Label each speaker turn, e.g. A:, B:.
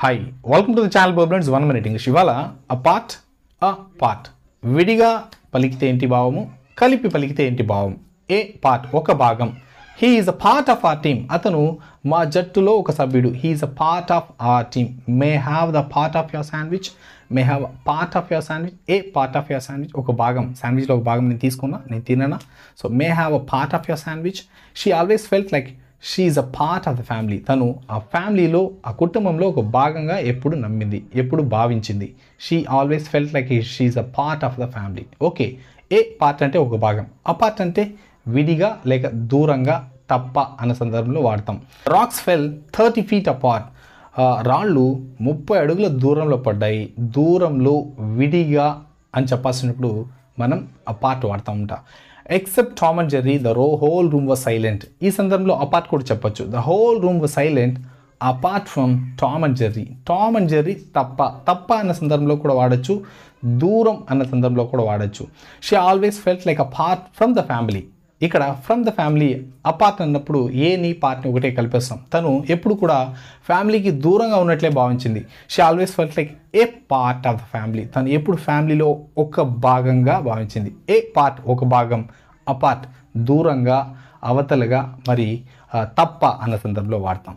A: hi welcome to the channel బర్బ్రెండ్స్ one minute English ఇవాళ a part a part విడిగా పలికితే ఏంటి భావము కలిపి పలికితే ఏంటి భావం ఏ పార్ట్ ఒక భాగం he is a part of our team అతను మా జట్టులో ఒక సభ్యుడు he is a part of our team may have the part of your sandwich may have part of your sandwich a part of your sandwich ఒక భాగం శాండ్విచ్లో ఒక భాగం నేను తీసుకున్నా నేను తిననా so may have a part of your sandwich she always felt like she a part of the family తను ఆ ఫ్యామిలీలో ఆ కుటుంబంలో ఒక భాగంగా ఎప్పుడు నమ్మింది ఎప్పుడు భావించింది షీ ఆల్వేస్ ఫెల్ట్ లైక్ ఈ she a part of the family okay a part అంటే ఒక భాగం ఆ పార్ట్ అంటే విడిగా లేక దూరంగా తప్ప అన్న సందర్భంలో వాడతాం rocks fell thirty feet apart రాళ్ళు ముప్పై అడుగుల దూరంలో పడ్డాయి దూరంలో విడిగా అని చెప్పాల్సినప్పుడు మనం ఆ పార్ట్ వాడుతూ ఉంటాం except Tom and Jerry the రో హోల్ రూమ్ వాజ్ సైలెంట్ ఈ సందర్భంలో అపార్ట్ కూడా చెప్పొచ్చు the whole room was silent apart from Tom and Jerry Tom and Jerry తప్ప తప్ప అన్న సందర్భంలో కూడా వాడచ్చు దూరం అన్న సందర్భంలో కూడా వాడచ్చు she always felt like apart from the family ఇక్కడ ఫ్రమ్ ద ఫ్యామిలీ అపార్ట్ అన్నప్పుడు ఏ నీ పార్ట్ని ఒకటే కలిపేస్తాం తను ఎప్పుడు కూడా ఫ్యామిలీకి దూరంగా ఉన్నట్లే భావించింది she always felt like a part of the family తను ఎప్పుడు ఫ్యామిలీలో ఒక భాగంగా భావించింది ఏ పార్ట్ ఒక భాగం అపార్ట్ దూరంగా అవతలగా మరి తప్ప అన్న సందర్భంలో వాడతాం